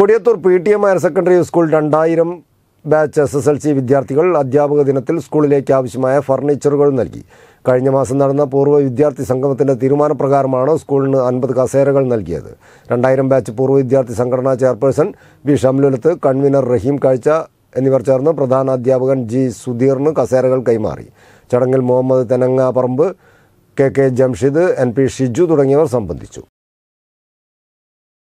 Kodiyathur P T M higher secondary school രണ്ടായിരം batch S S L C വിദ്യാർത്ഥികൾ അധ്യാപക ദിനത്തിൽ സ്കൂളിലേക്ക് ആവശ്യമായ ഫർണിച്ചറുകൾ നൽകി കഴിഞ്ഞ മാസം നടന്ന പൂർവ്വ വിദ്യാർത്ഥി സംഗമത്തിൻ്റെ തീരുമാനപ്രകാരമാണ് സ്കൂളിന് അൻപത് കസേരകൾ നൽകിയത് രണ്ടായിരം ബാച്ച് പൂർവ്വ വിദ്യാർത്ഥി സംഘടനാ chairperson V Shamlulath convener Raheem കാഴ്ച എന്നിവർ ചേർന്ന് പ്രധാന അധ്യാപകൻ ജി സുധീറിന് കസേരകൾ കൈമാറി ചടങ്ങിൽ Muhammad Thenangaparamba K K Jamshid N P Shiju തുടങ്ങിയവർ സംബന്ധിച്ചു